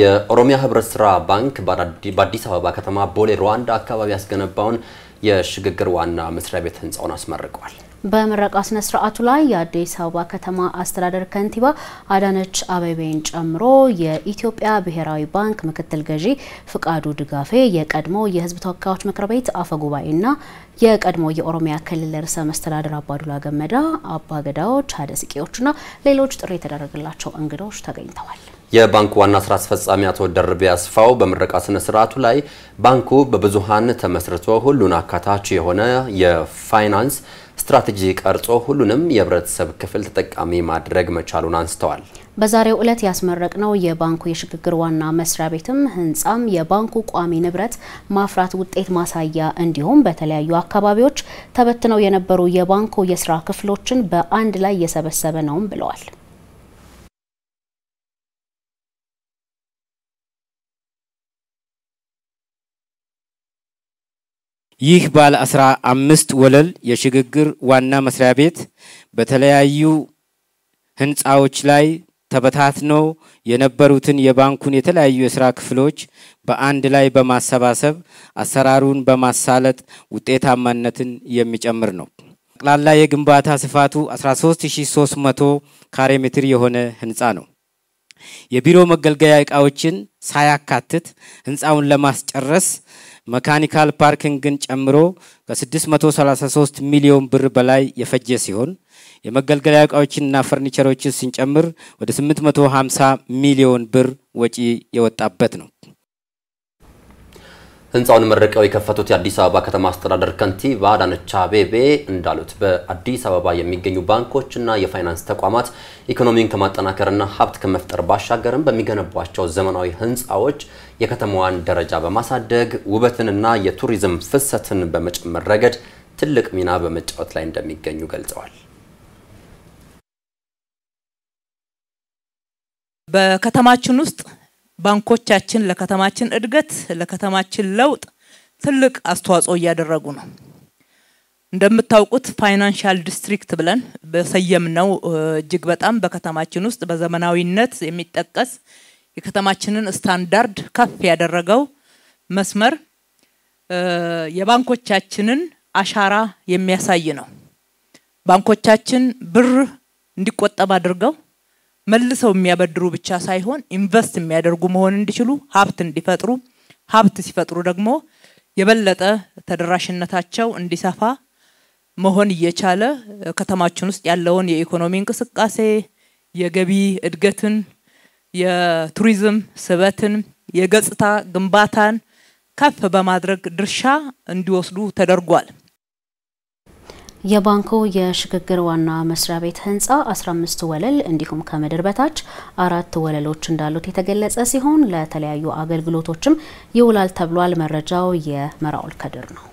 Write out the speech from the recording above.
የኦሮሚያ ህብረት ስራ ባንክ በአዲስ አበባ ከተማ ቦሌ ሩዋንዳ አካባቢ ያስገነባውን የሽግግር ዋና መስሪያ ቤት ህንፃውን አስመርቀዋል። በምረቃ ስነ ስርዓቱ ላይ የአዲስ አበባ ከተማ አስተዳደር ከንቲባ አዳነች አበቤን ጨምሮ የኢትዮጵያ ብሔራዊ ባንክ ምክትል ገዢ ፍቃዱ ድጋፌ፣ የቀድሞ የህዝብ ተወካዮች ምክር ቤት አፈ ጉባኤና የቀድሞ የኦሮሚያ ክልል ርዕሰ መስተዳደር አባዱላ ገመዳ፣ አባገዳዎች፣ አደስቄዎችና ሌሎች ጥሪ የተደረገላቸው እንግዶች ተገኝተዋል። የባንኩ ዋና ስራ አስፈጻሚ አቶ ደርቤ አስፋው በምረቃ ስነ ስርዓቱ ላይ ባንኩ በብዙሃን ተመስርቶ ሁሉን አካታች የሆነ የፋይናንስ ስትራቴጂ ቀርጾ ሁሉንም የህብረተሰብ ክፍል ተጠቃሚ ማድረግ መቻሉን አንስተዋል። በዛሬው ዕለት ያስመረቅነው የባንኩ የሽግግር ዋና መስሪያ ቤትም ህንፃም የባንኩ ቋሚ ንብረት ማፍራት ውጤት ማሳያ እንዲሁም በተለያዩ አካባቢዎች ተበትነው የነበሩ የባንኩ የስራ ክፍሎችን በአንድ ላይ እየሰበሰበ ነውም ብለዋል። ይህ ባለ አስራ አምስት ወለል የሽግግር ዋና መስሪያ ቤት በተለያዩ ህንፃዎች ላይ ተበታትነው የነበሩትን የባንኩን የተለያዩ የስራ ክፍሎች በአንድ ላይ በማሰባሰብ አሰራሩን በማሳለጥ ውጤታማነትን የሚጨምር ነው። ጠቅላላ የግንባታ ስፋቱ 13300 ካሬ ሜትር የሆነ ህንፃ ነው። የቢሮ መገልገያ እቃዎችን ሳያካትት ህንፃውን ለማስጨረስ መካኒካል ፓርኪንግን ጨምሮ ከ633 ሚሊዮን ብር በላይ የፈጀ ሲሆን የመገልገያ እቃዎችንና ፈርኒቸሮችን ስንጨምር ወደ 850 ሚሊዮን ብር ወጪ የወጣበት ነው። ህንፃውን መርቀው የከፈቱት የአዲስ አበባ ከተማ አስተዳደር ከንቲባ አዳነች አቤቤ እንዳሉት በአዲስ አበባ የሚገኙ ባንኮችና የፋይናንስ ተቋማት ኢኮኖሚን ከማጠናከርና ሀብት ከመፍጠር ባሻገርም በሚገነቧቸው ዘመናዊ ህንፃዎች የከተማዋን ደረጃ በማሳደግ ውበትንና የቱሪዝም ፍሰትን በመጨመር ረገድ ትልቅ ሚና በመጫወት ላይ እንደሚገኙ ገልጸዋል። በከተማችን ውስጥ ባንኮቻችን ለከተማችን እድገት፣ ለከተማችን ለውጥ ትልቅ አስተዋጽኦ እያደረጉ ነው። እንደምታውቁት ፋይናንሻል ዲስትሪክት ብለን በሰየምነው እጅግ በጣም በከተማችን ውስጥ በዘመናዊነት የሚጠቀስ የከተማችንን ስታንዳርድ ከፍ ያደረገው መስመር የባንኮቻችንን አሻራ የሚያሳይ ነው። ባንኮቻችን ብር እንዲቆጠብ አድርገው መልሰው የሚያበድሩ ብቻ ሳይሆን ኢንቨስት የሚያደርጉ መሆን እንዲችሉ ሀብት እንዲፈጥሩ ሀብት ሲፈጥሩ ደግሞ የበለጠ ተደራሽነታቸው እንዲሰፋ መሆን እየቻለ ከተማችን ውስጥ ያለውን የኢኮኖሚ እንቅስቃሴ፣ የገቢ እድገትን፣ የቱሪዝም ስበትን፣ የገጽታ ግንባታን ከፍ በማድረግ ድርሻ እንዲወስዱ ተደርጓል። የባንኩ የሽግግር ዋና መስሪያ ቤት ህንፃ 15 ወለል እንዲሁም ከምድር በታች አራት ወለሎች እንዳሉት የተገለጸ ሲሆን ለተለያዩ አገልግሎቶችም ይውላል ተብሏል። መረጃው የመራውል ከድር ነው።